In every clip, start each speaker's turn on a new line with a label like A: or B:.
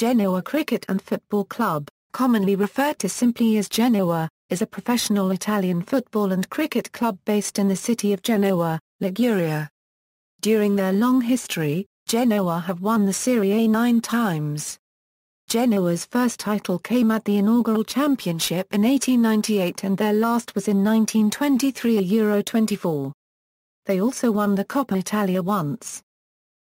A: Genoa Cricket and Football Club, commonly referred to simply as Genoa, is a professional Italian football and cricket club based in the city of Genoa, Liguria. During their long history, Genoa have won the Serie A nine times. Genoa's first title came at the inaugural championship in 1898 and their last was in 1923 a Euro 24. They also won the Coppa Italia once.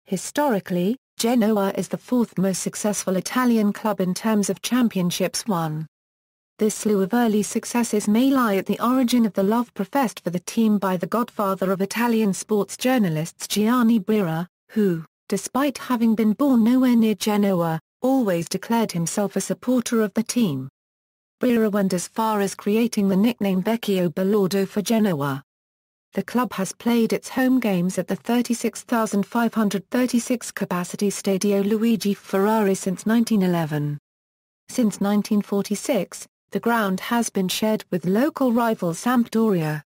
A: Historically, Genoa is the fourth most successful Italian club in terms of championships won. This slew of early successes may lie at the origin of the love professed for the team by the godfather of Italian sports journalists Gianni Brera, who, despite having been born nowhere near Genoa, always declared himself a supporter of the team. Brera went as far as creating the nickname Becchio Bellordo" for Genoa. The club has played its home games at the 36,536 capacity Stadio Luigi Ferrari since 1911. Since 1946, the ground has been shared with local rival Sampdoria.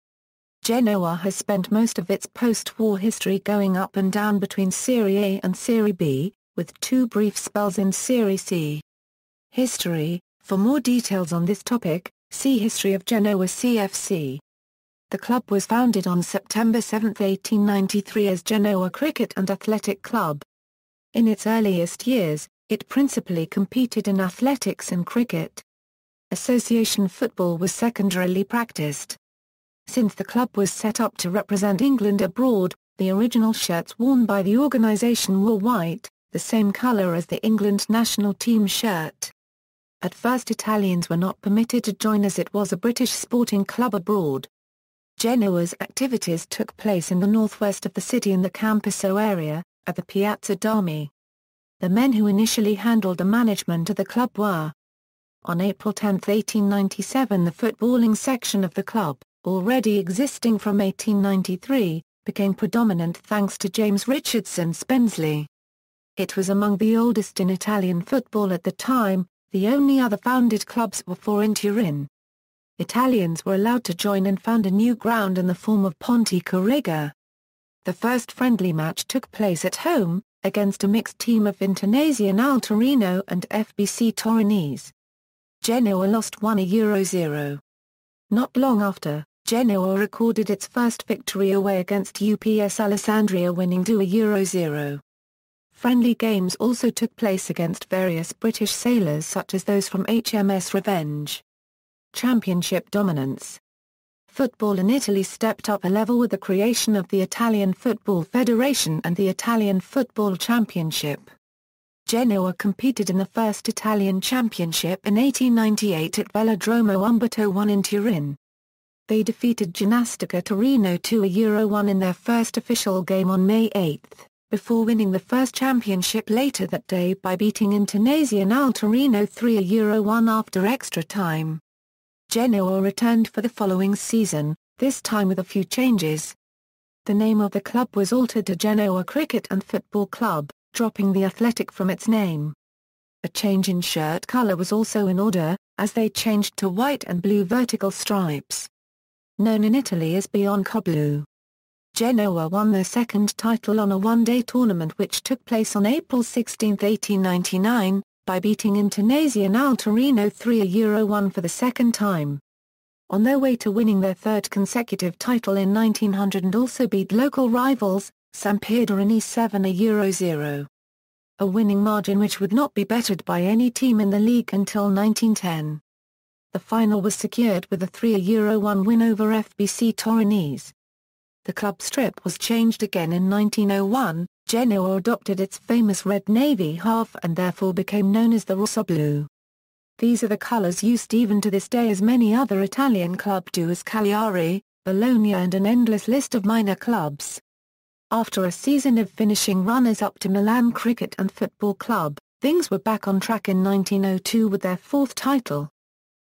A: Genoa has spent most of its post-war history going up and down between Serie A and Serie B, with two brief spells in Serie C. History For more details on this topic, see History of Genoa CFC. The club was founded on September 7, 1893 as Genoa Cricket and Athletic Club. In its earliest years, it principally competed in athletics and cricket. Association football was secondarily practiced. Since the club was set up to represent England abroad, the original shirts worn by the organisation were white, the same colour as the England national team shirt. At first Italians were not permitted to join as it was a British sporting club abroad. Genoa's activities took place in the northwest of the city in the Campiso area, at the Piazza Dami. The men who initially handled the management of the club were on April 10, 1897 the footballing section of the club, already existing from 1893, became predominant thanks to James Richardson Spensley. It was among the oldest in Italian football at the time, the only other founded clubs were four in Turin, Italians were allowed to join and found a new ground in the form of Ponte Corriga. The first friendly match took place at home, against a mixed team of Internazia and Altorino and FBC Torinese. Genoa lost 1-0. Not long after, Genoa recorded its first victory away against UPS Alessandria winning 2-0. Friendly games also took place against various British sailors such as those from HMS Revenge championship dominance. Football in Italy stepped up a level with the creation of the Italian Football Federation and the Italian Football Championship. Genoa competed in the first Italian championship in 1898 at Velodromo Umberto I in Turin. They defeated Ginnastica Torino 2 1 in their first official game on May 8, before winning the first championship later that day by beating Internazionale Torino 3 1 after extra time. Genoa returned for the following season, this time with a few changes. The name of the club was altered to Genoa Cricket and Football Club, dropping the Athletic from its name. A change in shirt colour was also in order, as they changed to white and blue vertical stripes. Known in Italy as Bianco Blue. Genoa won their second title on a one-day tournament which took place on April 16, 1899, by beating Internazionale Torino 3-1 for the second time. On their way to winning their third consecutive title in 1900 and also beat local rivals, Sampdorini 7-0. A winning margin which would not be bettered by any team in the league until 1910. The final was secured with a 3-1 win over FBC Torinese. The club strip was changed again in 1901, Genoa adopted its famous red navy half and therefore became known as the Rossoblù. These are the colours used even to this day as many other Italian club do as Cagliari, Bologna and an endless list of minor clubs. After a season of finishing runners-up to Milan Cricket and Football Club, things were back on track in 1902 with their fourth title.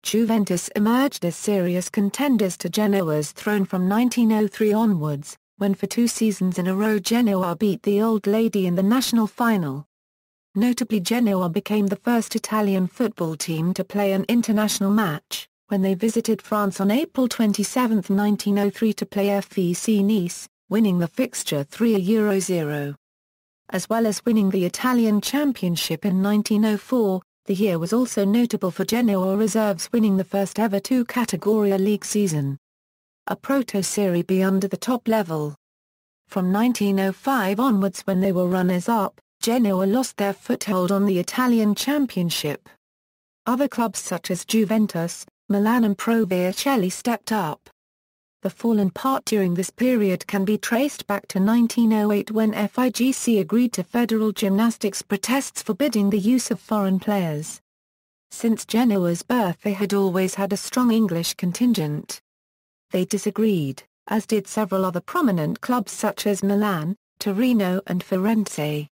A: Juventus emerged as serious contenders to Genoa's throne from 1903 onwards, when for two seasons in a row Genoa beat the Old Lady in the national final. Notably Genoa became the first Italian football team to play an international match, when they visited France on April 27, 1903 to play FEC Nice, winning the fixture 3-0. As well as winning the Italian championship in 1904, the year was also notable for Genoa reserves winning the first ever two-category league season a proto-Serie B under the top level. From 1905 onwards when they were runners-up, Genoa lost their foothold on the Italian championship. Other clubs such as Juventus, Milan and Proviacelli stepped up. The fallen part during this period can be traced back to 1908 when FIGC agreed to federal gymnastics protests forbidding the use of foreign players. Since Genoa's birth they had always had a strong English contingent. They disagreed, as did several other prominent clubs such as Milan, Torino and Firenze.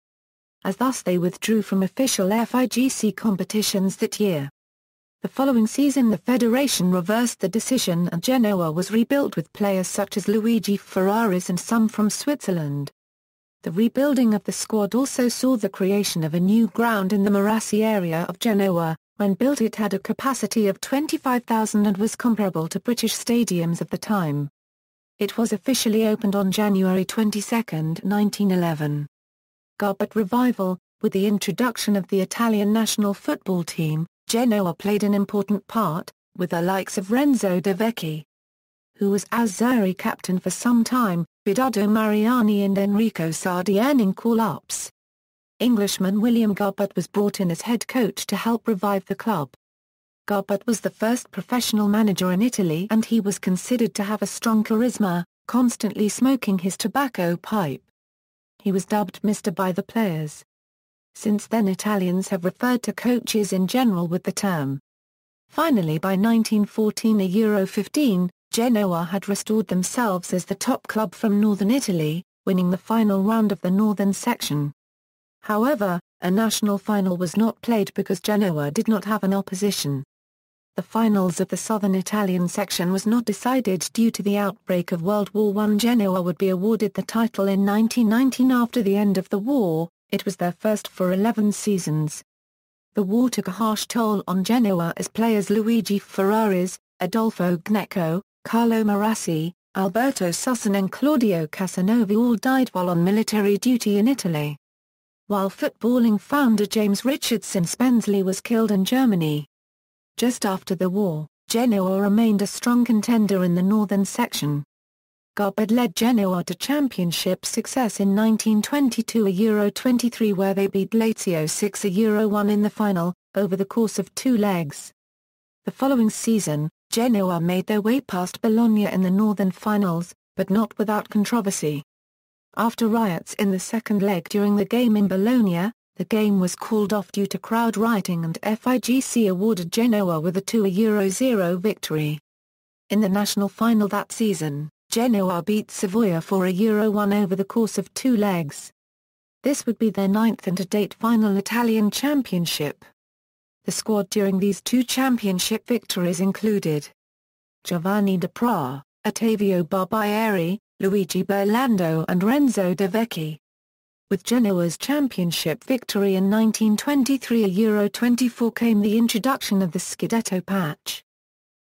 A: As thus they withdrew from official FIGC competitions that year. The following season the federation reversed the decision and Genoa was rebuilt with players such as Luigi Ferraris and some from Switzerland. The rebuilding of the squad also saw the creation of a new ground in the Marassi area of Genoa, when built it had a capacity of 25,000 and was comparable to British stadiums of the time. It was officially opened on January 22, 1911. Garbutt revival, with the introduction of the Italian national football team, Genoa played an important part, with the likes of Renzo De Vecchi, who was Azzurri captain for some time, Bidardo Mariani and Enrico Sardi earning call-ups. Englishman William Garbutt was brought in as head coach to help revive the club. Garbutt was the first professional manager in Italy and he was considered to have a strong charisma, constantly smoking his tobacco pipe. He was dubbed Mr. by the players. Since then Italians have referred to coaches in general with the term. Finally by 1914 a Euro 15, Genoa had restored themselves as the top club from northern Italy, winning the final round of the northern section. However, a national final was not played because Genoa did not have an opposition. The finals of the southern Italian section was not decided due to the outbreak of World War I. Genoa would be awarded the title in 1919 after the end of the war, it was their first for 11 seasons. The war took a harsh toll on Genoa as players Luigi Ferraris, Adolfo Gnecco, Carlo Marassi, Alberto Sussan and Claudio Casanova all died while on military duty in Italy while footballing founder James Richardson Spensley was killed in Germany. Just after the war, Genoa remained a strong contender in the northern section. Garbutt led Genoa to championship success in 1922 a Euro 23 where they beat Lazio 6 a Euro 1 in the final, over the course of two legs. The following season, Genoa made their way past Bologna in the northern finals, but not without controversy. After riots in the second leg during the game in Bologna, the game was called off due to crowd rioting and FIGC awarded Genoa with a 2-0 victory. In the national final that season, Genoa beat Savoia for a Euro 1 over the course of two legs. This would be their ninth and to date final Italian championship. The squad during these two championship victories included Giovanni De Pra, Ottavio Barbieri, Luigi Berlando and Renzo De Vecchi. With Genoa's championship victory in 1923 a Euro 24 came the introduction of the Scudetto patch.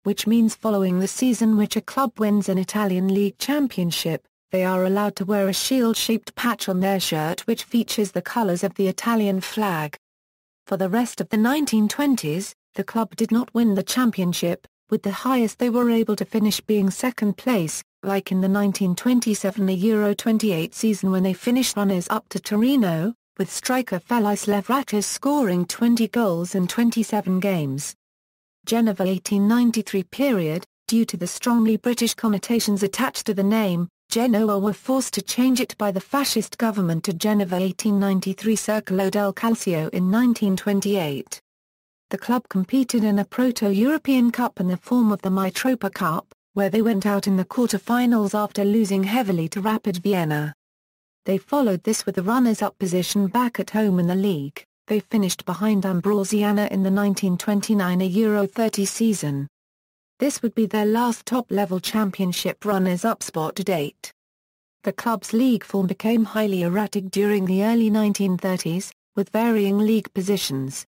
A: Which means following the season which a club wins an Italian league championship, they are allowed to wear a shield-shaped patch on their shirt which features the colors of the Italian flag. For the rest of the 1920s, the club did not win the championship, with the highest they were able to finish being second place, like in the 1927 Euro 28 season when they finished runners-up to Torino, with striker Felice Levratis scoring 20 goals in 27 games. Genova 1893 period, due to the strongly British connotations attached to the name, Genoa were forced to change it by the fascist government to Genova 1893 Circolo del Calcio in 1928. The club competed in a Proto-European Cup in the form of the Mitropa Cup, where they went out in the quarter-finals after losing heavily to Rapid Vienna. They followed this with the runners-up position back at home in the league, they finished behind Ambrosiana in the 1929 30 season. This would be their last top-level championship runners-up spot to date. The club's league form became highly erratic during the early 1930s, with varying league positions.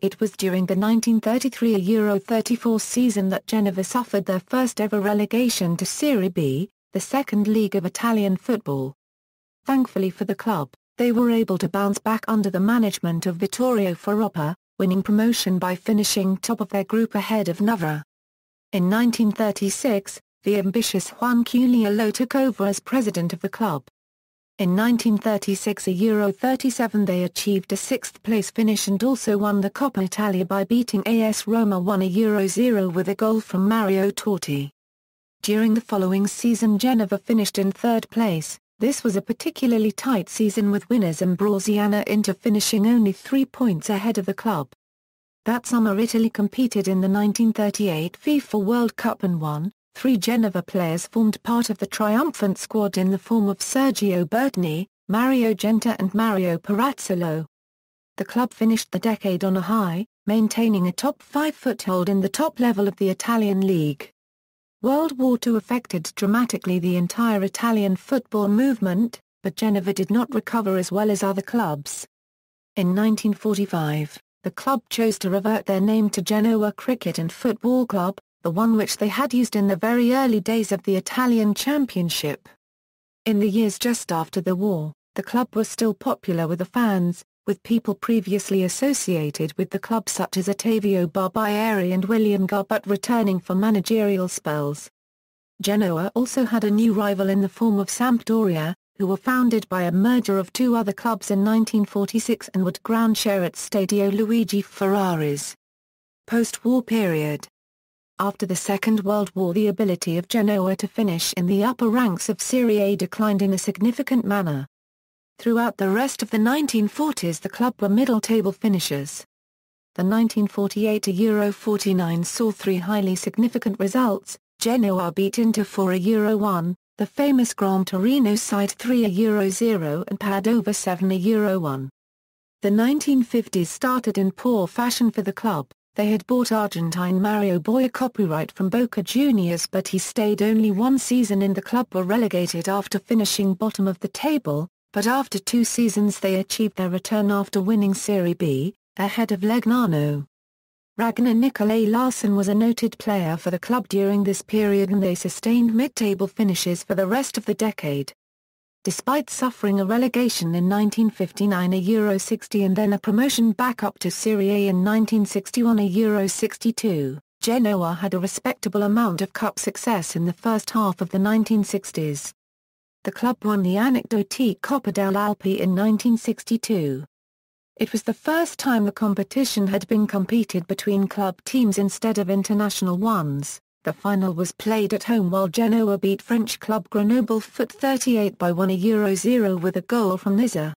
A: It was during the 1933 Euro 34 season that Genova suffered their first ever relegation to Serie B, the second league of Italian football. Thankfully for the club, they were able to bounce back under the management of Vittorio Ferroppa, winning promotion by finishing top of their group ahead of Novara. In 1936, the ambitious Juan Culiolo took over as president of the club. In 1936 a Euro 37 they achieved a sixth-place finish and also won the Coppa Italia by beating AS Roma 1 a Euro 0 with a goal from Mario Totti. During the following season Genova finished in third place, this was a particularly tight season with winners Ambrosiana Inter finishing only three points ahead of the club. That summer Italy competed in the 1938 FIFA World Cup and won, Three Geneva players formed part of the triumphant squad in the form of Sergio Bertini, Mario Genta and Mario Parazzolo. The club finished the decade on a high, maintaining a top five foothold in the top level of the Italian league. World War II affected dramatically the entire Italian football movement, but Geneva did not recover as well as other clubs. In 1945, the club chose to revert their name to Genoa Cricket and Football Club, the one which they had used in the very early days of the Italian championship. In the years just after the war, the club was still popular with the fans, with people previously associated with the club such as Ottavio Barbieri and William Garbutt returning for managerial spells. Genoa also had a new rival in the form of Sampdoria, who were founded by a merger of two other clubs in 1946 and would ground share at Stadio Luigi Ferraris. Post-war period after the Second World War the ability of Genoa to finish in the upper ranks of Serie A declined in a significant manner. Throughout the rest of the 1940s the club were middle-table finishers. The 1948 Euro 49 saw three highly significant results, Genoa beat Inter 4 a Euro 1, the famous Gran Torino side 3 a Euro 0 and Padova 7 a Euro 1. The 1950s started in poor fashion for the club. They had bought Argentine Mario Boyer copyright from Boca Juniors but he stayed only one season in the club were relegated after finishing bottom of the table, but after two seasons they achieved their return after winning Serie B, ahead of Legnano. Ragnar Nicolai Larsson was a noted player for the club during this period and they sustained mid-table finishes for the rest of the decade despite suffering a relegation in 1959 a Euro 60 and then a promotion back up to Serie A in 1961 a Euro 62. Genoa had a respectable amount of cup success in the first half of the 1960s. The club won the Anecdotique Coppa del Alpi in 1962. It was the first time the competition had been competed between club teams instead of international ones. The final was played at home while Genoa beat French club Grenoble foot 38 by 1 0 with a goal from Nizza.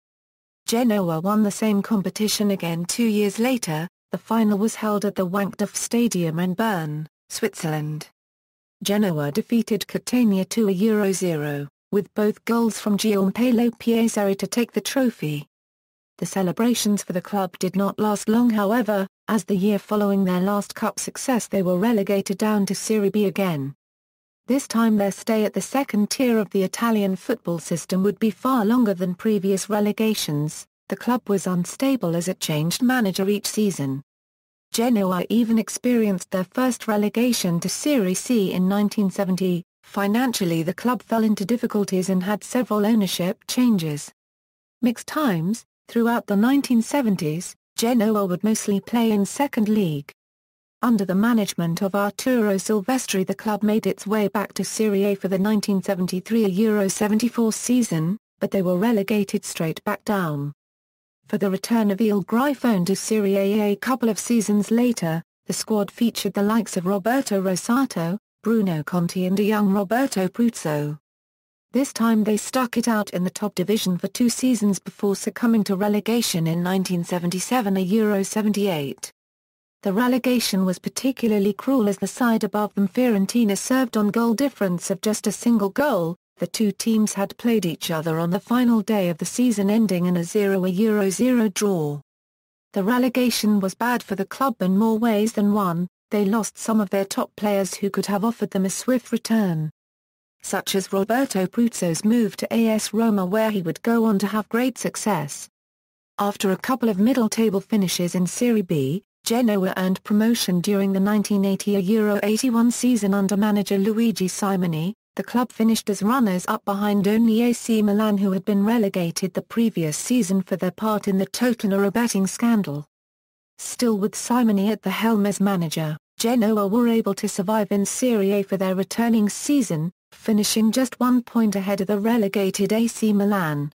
A: Genoa won the same competition again two years later, the final was held at the Wankdorf Stadium in Bern, Switzerland. Genoa defeated Catania 2 0, with both goals from Gianpaolo Piesari to take the trophy. The celebrations for the club did not last long however, as the year following their last cup success they were relegated down to Serie B again. This time their stay at the second tier of the Italian football system would be far longer than previous relegations, the club was unstable as it changed manager each season. Genoa even experienced their first relegation to Serie C in 1970, financially the club fell into difficulties and had several ownership changes. Mixed times, Throughout the 1970s, Genoa would mostly play in Second League. Under the management of Arturo Silvestri the club made its way back to Serie A for the 1973-Euro74 season, but they were relegated straight back down. For the return of Il Grifone to Serie A a couple of seasons later, the squad featured the likes of Roberto Rosato, Bruno Conti and a young Roberto Pruzzo. This time they stuck it out in the top division for two seasons before succumbing to relegation in 1977 a Euro 78. The relegation was particularly cruel as the side above them Fiorentina served on goal difference of just a single goal, the two teams had played each other on the final day of the season ending in a 0 0 draw. The relegation was bad for the club in more ways than one, they lost some of their top players who could have offered them a swift return such as Roberto Pruzzo's move to AS Roma where he would go on to have great success. After a couple of middle-table finishes in Serie B, Genoa earned promotion during the 1980-81 season under manager Luigi Simoni, the club finished as runners-up behind only AC Milan who had been relegated the previous season for their part in the Tottenham betting scandal. Still with Simoni at the helm as manager, Genoa were able to survive in Serie A for their returning season, finishing just one point ahead of the relegated AC Milan.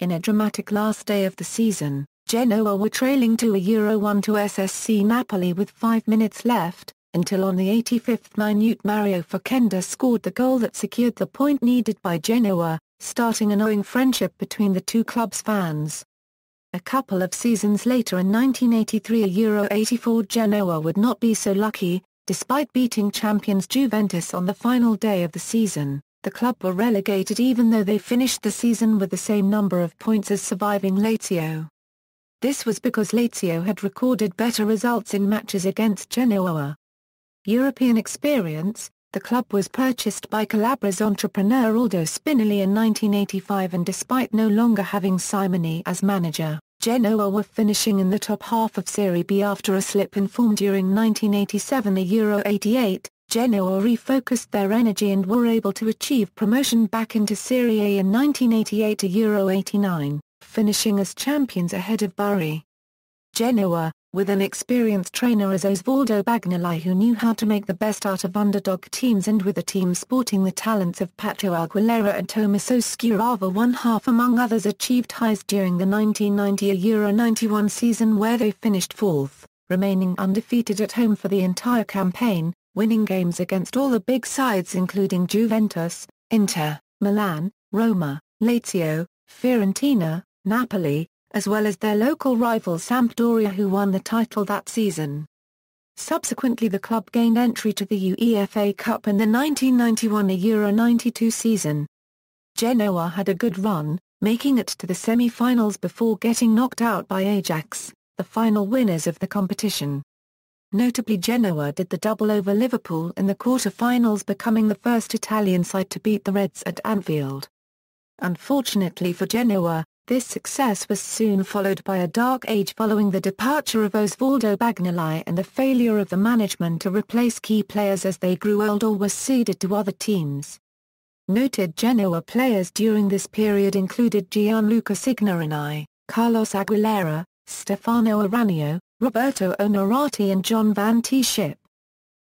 A: In a dramatic last day of the season, Genoa were trailing a Euro 1 to SSC Napoli with five minutes left, until on the 85th minute Mario Fakenda scored the goal that secured the point needed by Genoa, starting an owing friendship between the two clubs' fans. A couple of seasons later in 1983 a Euro 84 Genoa would not be so lucky, Despite beating champions Juventus on the final day of the season, the club were relegated even though they finished the season with the same number of points as surviving Lazio. This was because Lazio had recorded better results in matches against Genoa. European experience, the club was purchased by Calabria's entrepreneur Aldo Spinelli in 1985 and despite no longer having Simoni as manager, Genoa were finishing in the top half of Serie B after a slip in form during 1987 88, Genoa refocused their energy and were able to achieve promotion back into Serie A in 1988 89, finishing as champions ahead of Bari. Genoa, with an experienced trainer as Osvaldo Bagnoli who knew how to make the best out of underdog teams and with a team sporting the talents of Pato Aguilera and Tomas Oskurava one half among others achieved highs during the 1990 91 season where they finished fourth, remaining undefeated at home for the entire campaign, winning games against all the big sides including Juventus, Inter, Milan, Roma, Lazio, Fiorentina, Napoli, as well as their local rival Sampdoria who won the title that season. Subsequently the club gained entry to the UEFA Cup in the 1991 92 season. Genoa had a good run, making it to the semi-finals before getting knocked out by Ajax, the final winners of the competition. Notably Genoa did the double over Liverpool in the quarter-finals becoming the first Italian side to beat the Reds at Anfield. Unfortunately for Genoa, this success was soon followed by a dark age following the departure of Osvaldo Bagnoli and the failure of the management to replace key players as they grew old or were ceded to other teams. Noted Genoa players during this period included Gianluca Signorini, Carlos Aguilera, Stefano Aranio, Roberto Onorati and John Van T.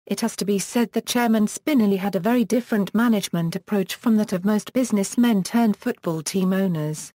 A: It has to be said that Chairman Spinelli had a very different management approach from that of most businessmen-turned-football team owners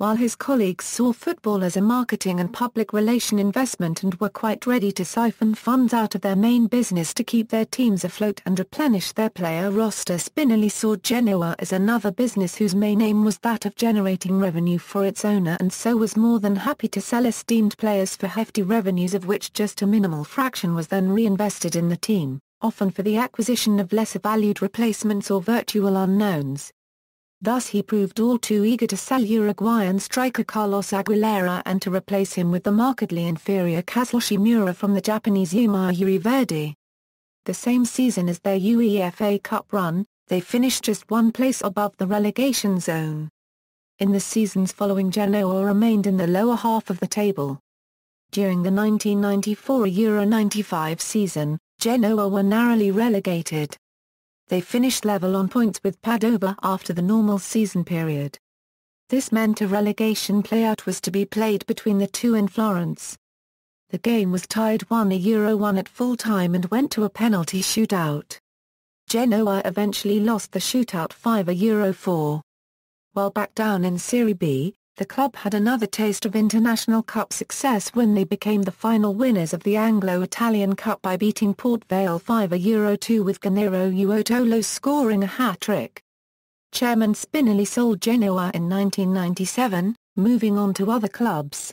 A: while his colleagues saw football as a marketing and public relation investment and were quite ready to siphon funds out of their main business to keep their teams afloat and replenish their player roster Spinelli saw Genoa as another business whose main aim was that of generating revenue for its owner and so was more than happy to sell esteemed players for hefty revenues of which just a minimal fraction was then reinvested in the team, often for the acquisition of lesser valued replacements or virtual unknowns. Thus he proved all too eager to sell Uruguayan striker Carlos Aguilera and to replace him with the markedly inferior Kazushimura from the Japanese Yuma Uriverdi. The same season as their UEFA Cup run, they finished just one place above the relegation zone. In the seasons following Genoa remained in the lower half of the table. During the 1994 95 season, Genoa were narrowly relegated they finished level on points with Padova after the normal season period. This meant a relegation playout was to be played between the two in Florence. The game was tied 1-1 1 at full time and went to a penalty shootout. Genoa eventually lost the shootout 5 4. While back down in Serie B, the club had another taste of International Cup success when they became the final winners of the Anglo-Italian Cup by beating Port Vale 5-2 with Gennaro Uotolo scoring a hat-trick. Chairman Spinelli sold Genoa in 1997, moving on to other clubs.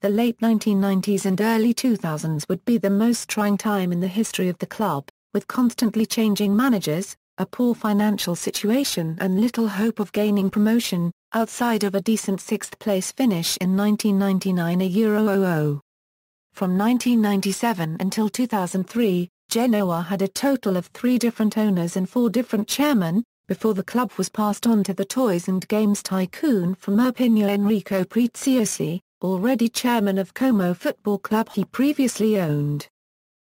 A: The late 1990s and early 2000s would be the most trying time in the history of the club, with constantly changing managers, a poor financial situation and little hope of gaining promotion, outside of a decent sixth-place finish in 1999 a Euro 00. From 1997 until 2003, Genoa had a total of three different owners and four different chairmen, before the club was passed on to the toys and games tycoon from Irpino Enrico Preziosi, already chairman of Como Football Club he previously owned.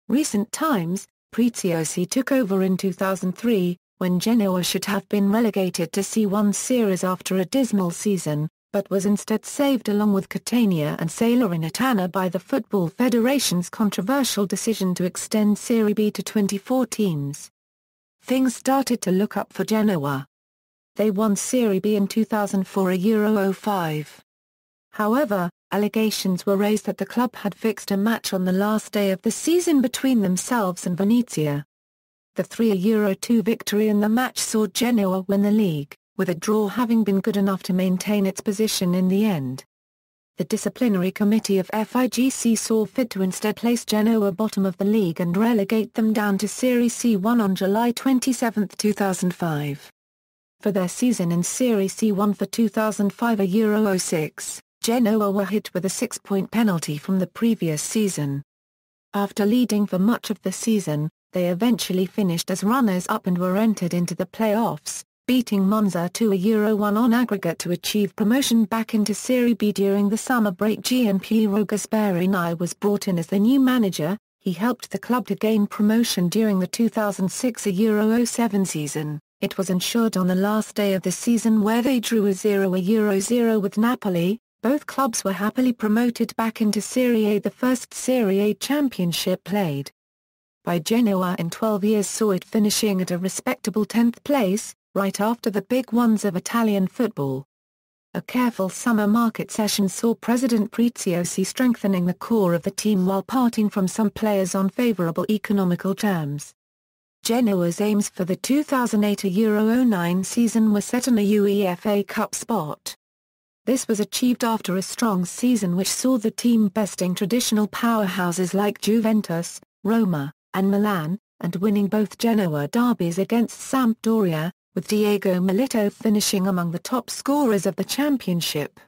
A: Recent times, Preziosi took over in 2003, when Genoa should have been relegated to C1 series after a dismal season, but was instead saved along with Catania and Salernitana by the Football Federation's controversial decision to extend Serie B to 24 teams. Things started to look up for Genoa. They won Serie B in 2004 a Euro 05. However, allegations were raised that the club had fixed a match on the last day of the season between themselves and Venezia, the 3-2 victory in the match saw Genoa win the league, with a draw having been good enough to maintain its position in the end. The disciplinary committee of FIGC saw fit to instead place Genoa bottom of the league and relegate them down to Serie C1 on July 27, 2005. For their season in Serie C1 for 2005 a Euro 06, Genoa were hit with a six-point penalty from the previous season. After leading for much of the season, they eventually finished as runners-up and were entered into the playoffs, beating Monza to a Euro 1 on aggregate to achieve promotion back into Serie B during the summer break. Gianpiero Gasperini was brought in as the new manager, he helped the club to gain promotion during the 2006 Euro 07 season. It was ensured on the last day of the season where they drew a 0 Euro 0 with Napoli, both clubs were happily promoted back into Serie A the first Serie A championship played by Genoa in 12 years saw it finishing at a respectable 10th place, right after the big ones of Italian football. A careful summer market session saw President Preziosi strengthening the core of the team while parting from some players on favourable economical terms. Genoa's aims for the 2008-09 season were set on a UEFA Cup spot. This was achieved after a strong season which saw the team besting traditional powerhouses like Juventus, Roma, and Milan, and winning both Genoa derbies against Sampdoria, with Diego Milito finishing among the top scorers of the championship.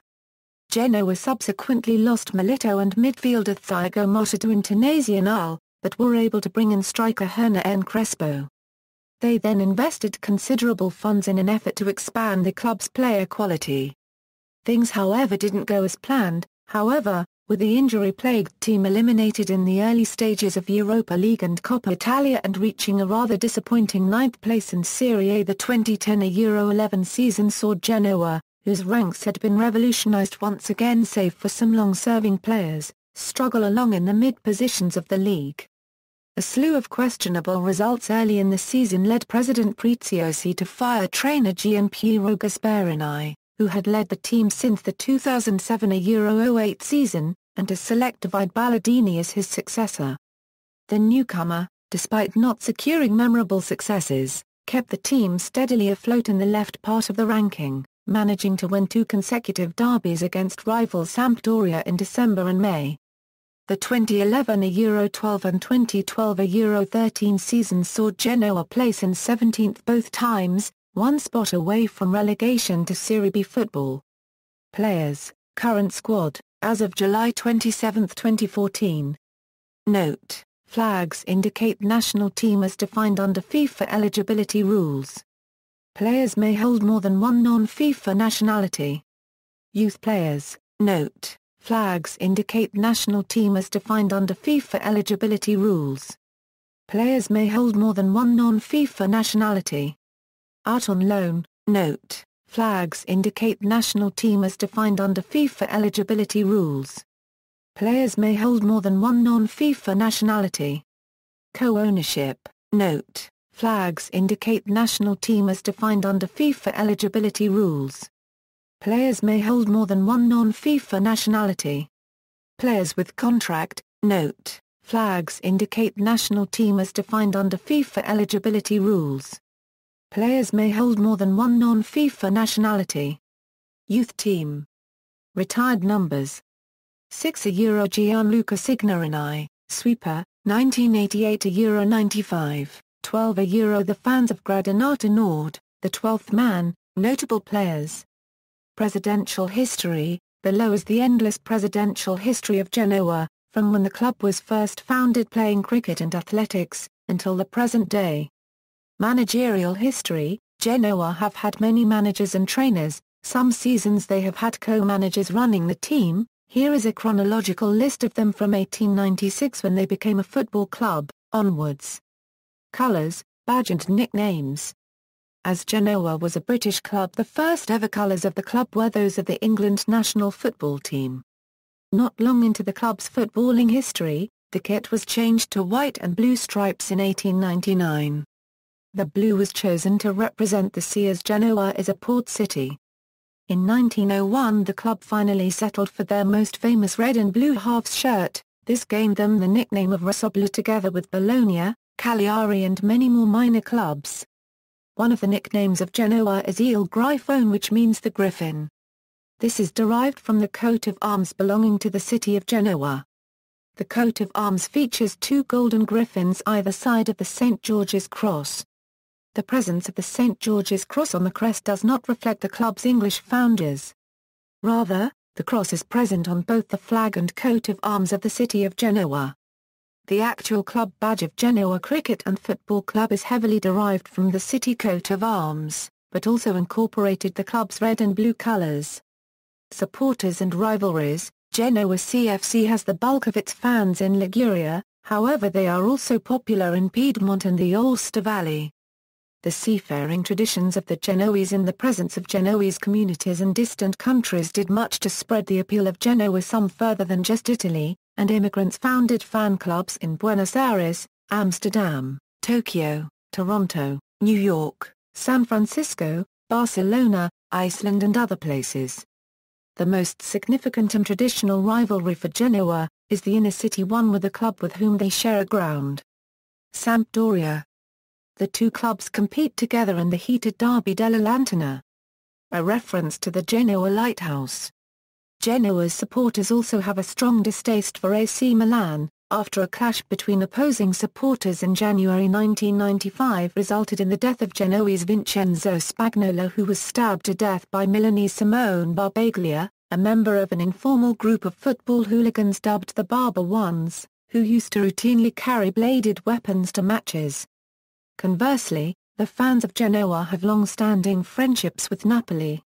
A: Genoa subsequently lost Milito and midfielder Thiago Motta to Internazionale, but were able to bring in striker Herna Crespo. They then invested considerable funds in an effort to expand the club's player quality. Things however didn't go as planned, however, with the injury-plagued team eliminated in the early stages of Europa League and Coppa Italia and reaching a rather disappointing ninth place in Serie A. The 2010-Euro 11 season saw Genoa, whose ranks had been revolutionized once again save for some long-serving players, struggle along in the mid-positions of the league. A slew of questionable results early in the season led President Preziosi to fire trainer Giampiero Gasperini, who had led the team since the 2007 Euro 08 season, and to select David Ballardini as his successor. The newcomer, despite not securing memorable successes, kept the team steadily afloat in the left part of the ranking, managing to win two consecutive derbies against rival Sampdoria in December and May. The 2011 a Euro 12 and 2012 a Euro 13 season saw Genoa place in 17th both times, one spot away from relegation to Serie B football. Players, current squad as of July 27, 2014. Note, flags indicate national team as defined under FIFA eligibility rules. Players may hold more than one non-FIFA nationality. Youth players, note, flags indicate national team as defined under FIFA eligibility rules. Players may hold more than one non-FIFA nationality. Out on loan, note, Flags indicate national team as defined under FIFA eligibility rules. Players may hold more than one non-FIFA nationality. Co-ownership, note, flags indicate national team as defined under FIFA eligibility rules. Players may hold more than one non-FIFA nationality. Players with contract, note, flags indicate national team as defined under FIFA eligibility rules. Players may hold more than one non-FIFA nationality. Youth team. Retired numbers. 6 a Euro Gianluca Signorini, sweeper, 1988 a Euro 95, 12 a Euro The fans of Gradinata Nord, the 12th man, notable players. Presidential history, below is the endless presidential history of Genoa, from when the club was first founded playing cricket and athletics, until the present day. Managerial history Genoa have had many managers and trainers, some seasons they have had co-managers running the team, here is a chronological list of them from 1896 when they became a football club, onwards. Colours, badge and nicknames. As Genoa was a British club the first ever colours of the club were those of the England national football team. Not long into the club's footballing history, the kit was changed to white and blue stripes in 1899. The blue was chosen to represent the sea as Genoa is a port city. In 1901 the club finally settled for their most famous red and blue halves shirt, this gained them the nickname of Rosoblu together with Bologna, Cagliari and many more minor clubs. One of the nicknames of Genoa is Il Grifone which means the griffin. This is derived from the coat of arms belonging to the city of Genoa. The coat of arms features two golden griffins either side of the St. George's cross. The presence of the St. George's Cross on the crest does not reflect the club's English founders. Rather, the cross is present on both the flag and coat of arms of the city of Genoa. The actual club badge of Genoa Cricket and Football Club is heavily derived from the city coat of arms, but also incorporated the club's red and blue colours. Supporters and rivalries Genoa CFC has the bulk of its fans in Liguria, however they are also popular in Piedmont and the Ulster Valley the seafaring traditions of the Genoese and the presence of Genoese communities in distant countries did much to spread the appeal of Genoa some further than just Italy, and immigrants founded fan clubs in Buenos Aires, Amsterdam, Tokyo, Toronto, New York, San Francisco, Barcelona, Iceland and other places. The most significant and traditional rivalry for Genoa, is the inner-city one with a club with whom they share a ground. Sampdoria, the two clubs compete together in the heated Derby della Lanterna. A reference to the Genoa Lighthouse. Genoa's supporters also have a strong distaste for AC Milan, after a clash between opposing supporters in January 1995 resulted in the death of Genoese Vincenzo Spagnola who was stabbed to death by Milanese Simone Barbaglia, a member of an informal group of football hooligans dubbed the Barber Ones, who used to routinely carry bladed weapons to matches. Conversely, the fans of Genoa have long-standing friendships with Napoli.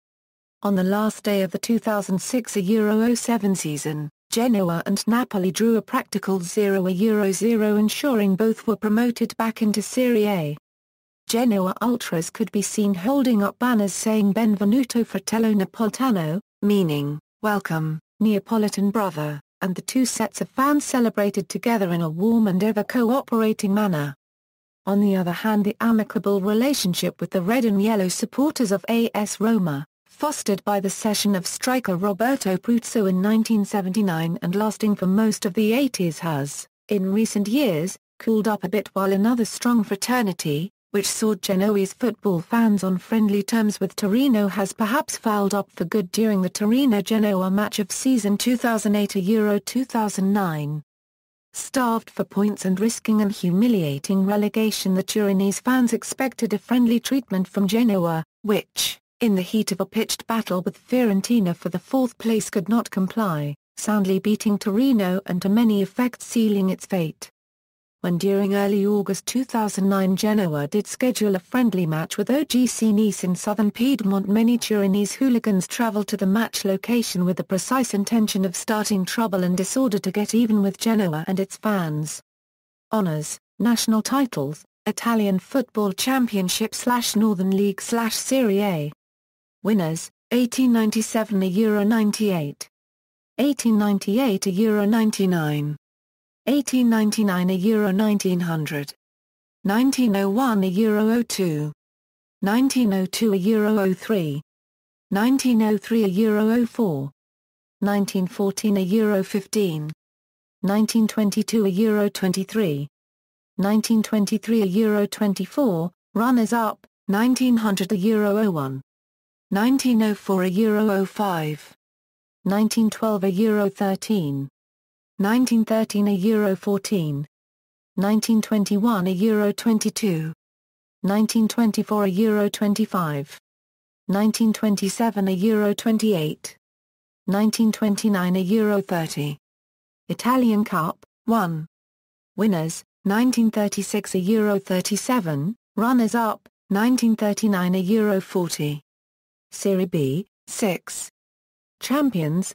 A: On the last day of the 2006 07 season, Genoa and Napoli drew a practical 0-0 ensuring both were promoted back into Serie A. Genoa ultras could be seen holding up banners saying Benvenuto Fratello Napolitano, meaning, Welcome, Neapolitan brother, and the two sets of fans celebrated together in a warm and ever cooperating manner. On the other hand the amicable relationship with the red and yellow supporters of AS Roma, fostered by the cession of striker Roberto Pruzzo in 1979 and lasting for most of the 80s has, in recent years, cooled up a bit while another strong fraternity, which saw Genoese football fans on friendly terms with Torino has perhaps fouled up for good during the Torino-Genoa match of season 2008 2009. Starved for points and risking an humiliating relegation the Turinese fans expected a friendly treatment from Genoa, which, in the heat of a pitched battle with Fiorentina for the fourth place could not comply, soundly beating Torino and to many effects sealing its fate when during early August 2009 Genoa did schedule a friendly match with OGC Nice in southern Piedmont many Turinese hooligans travelled to the match location with the precise intention of starting trouble and disorder to get even with Genoa and its fans. Honours, national titles, Italian Football Championship slash Northern League slash Serie A. Winners, 1897 a Euro 98. 1898 a Euro 99. 1899 a Euro 1900. 1901 a Euro 02. 1902 a Euro 03. 1903 a Euro 04. 1914 a Euro 15. 1922 a Euro 23. 1923 a Euro 24, runners-up, 1900 a Euro 01. 1904 a Euro 05. 1912 a Euro 13. 1913 a Euro 14. 1921 a Euro 22. 1924 a Euro 25. 1927 a Euro 28. 1929 a Euro 30. Italian Cup, 1. Winners, 1936 a Euro 37, runners-up, 1939 a Euro 40. Serie B, 6. Champions,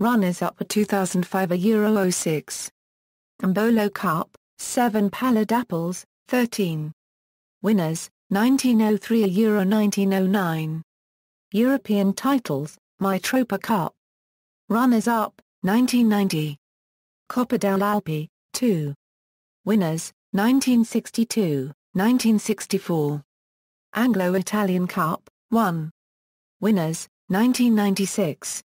A: Runners-up were 2005 a Euro 06. Mbolo Cup, 7 Pallid Apples, 13. Winners, 1903 a Euro 1909. European titles, Mitropa Cup. Runners-up, 1990. Coppa del Alpi, 2. Winners, 1962, 1964. Anglo-Italian Cup, 1. Winners, 1996,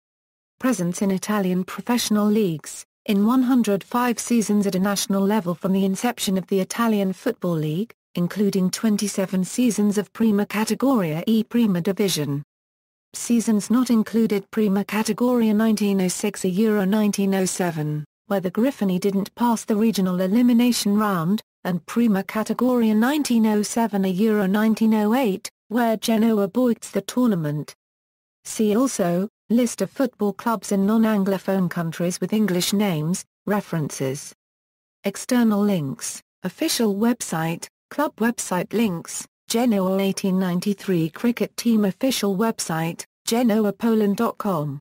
A: presence in Italian professional leagues, in 105 seasons at a national level from the inception of the Italian Football League, including 27 seasons of Prima Categoria e Prima Division. Seasons not included Prima Categoria 1906 a Euro 1907, where the Griffini didn't pass the regional elimination round, and Prima Categoria 1907 a Euro 1908, where Genoa boyked the tournament. See also, List of football clubs in non-Anglophone countries with English names, references. External links, official website, club website links, Genoa 1893 cricket team official website, genoapoland.com.